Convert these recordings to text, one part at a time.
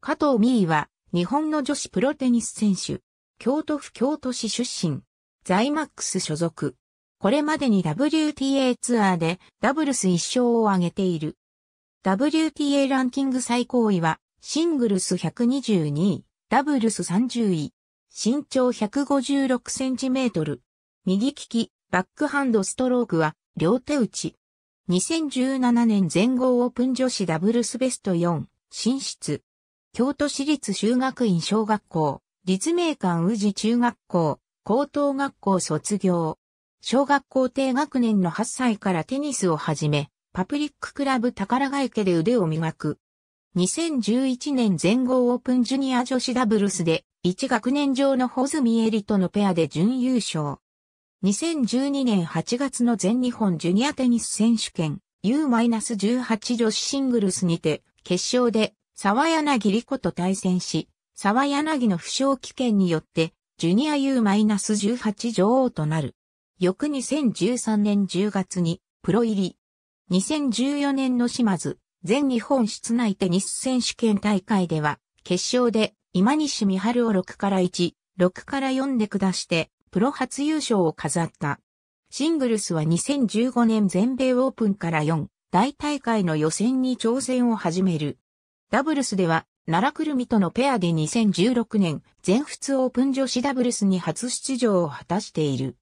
加藤美衣は、日本の女子プロテニス選手、京都府京都市出身、ザイマックス所属。これまでに WTA ツアーでダブルス1勝を挙げている。WTA ランキング最高位は、シングルス122位、ダブルス30位、身長156センチメートル。右利き、バックハンドストロークは、両手打ち。2017年全豪オープン女子ダブルスベスト4、進出。京都市立修学院小学校、立命館宇治中学校、高等学校卒業。小学校低学年の8歳からテニスを始め、パブリッククラブ宝ヶ池で腕を磨く。2011年全豪オープンジュニア女子ダブルスで、1学年上のホズミエリとのペアで準優勝。2012年8月の全日本ジュニアテニス選手権 U-18 女子シングルスにて決勝で沢柳理子と対戦し、沢柳の負傷危険によって、ジュニア U-18 女王となる。翌2013年10月に、プロ入り。2014年の島津、全日本室内テニス選手権大会では、決勝で今西美春を6から1、6から4で下して、プロ初優勝を飾った。シングルスは2015年全米オープンから4、大大会の予選に挑戦を始める。ダブルスでは、奈良くるみとのペアで2016年、全仏オープン女子ダブルスに初出場を果たしている。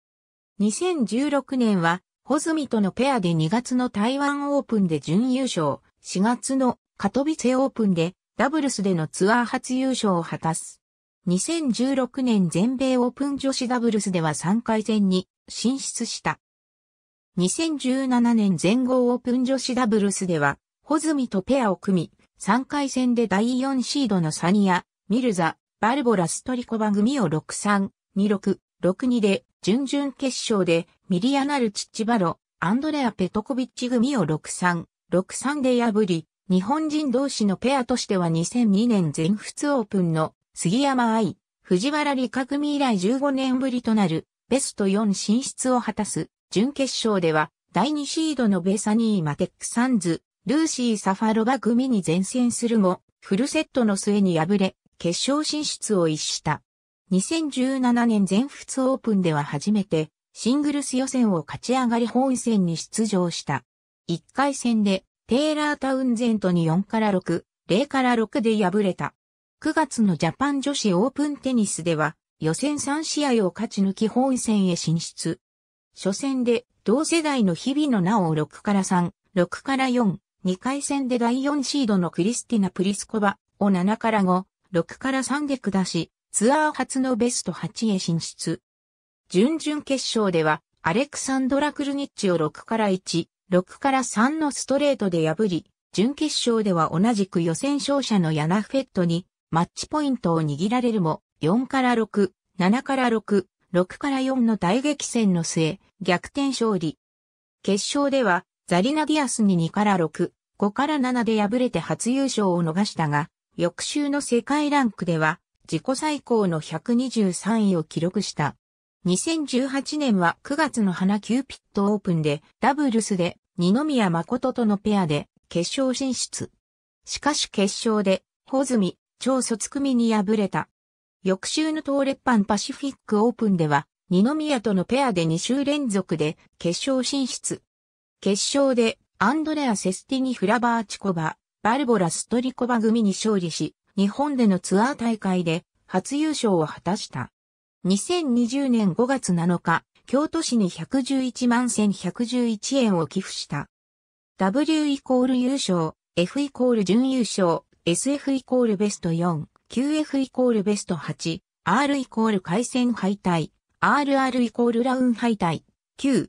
2016年は、ホズミとのペアで2月の台湾オープンで準優勝、4月のカトビツェオープンでダブルスでのツアー初優勝を果たす。2016年全米オープン女子ダブルスでは3回戦に進出した。2017年全豪オープン女子ダブルスでは、ホズミとペアを組み、3回戦で第4シードのサニア、ミルザ、バルボラストリコバ組を6-3、2-6、6-2で、準々決勝で、ミリアナル・チッチバロ、アンドレア・ペトコビッチ組を6-3、6-3で破り、日本人同士のペアとしては2002年全仏オープンの杉山愛、藤原理香組以来15年ぶりとなるベスト4進出を果たす準決勝では第2シードのベサニーマテックサンズ、ルーシー・サファロバ組に前線するも、フルセットの末に敗れ、決勝進出を逸した。2017年全仏オープンでは初めて、シングルス予選を勝ち上がり本戦に出場した。1回戦で、テイラー・タウンゼントに4から6、0から6で敗れた。9月のジャパン女子オープンテニスでは、予選3試合を勝ち抜き本戦へ進出。初戦で、同世代の日々のなお6から3、6から4、2回戦で第4シードのクリスティナ・プリスコバを7から5、6から3で下し、ツアー初のベスト8へ進出。準々決勝では、アレクサンドラ・クルニッチを6から1、6から3のストレートで破り、準決勝では同じく予選勝者のヤナフェットにマッチポイントを握られるも、4から6、7から6、6から4の大激戦の末、逆転勝利。決勝では、ザリナディアスに2から6、5から7で敗れて初優勝を逃したが、翌週の世界ランクでは、自己最高の123位を記録した。2018年は9月の花キューピットオープンで、ダブルスで二宮誠とのペアで決勝進出。しかし決勝で、ホズミ、超卒組に敗れた。翌週の東レッパンパシフィックオープンでは、二宮とのペアで2週連続で決勝進出。決勝でアンドレア・セスティニ・フラバーチコバ、バルボラ・ストリコバ組に勝利し、日本でのツアー大会で初優勝を果たした。2020年5月7日、京都市に111万1111円を寄付した。W イコール優勝、F イコール準優勝、SF イコールベスト4、QF イコールベスト8、R イコール回戦敗退、RR イコールラウン敗退、9、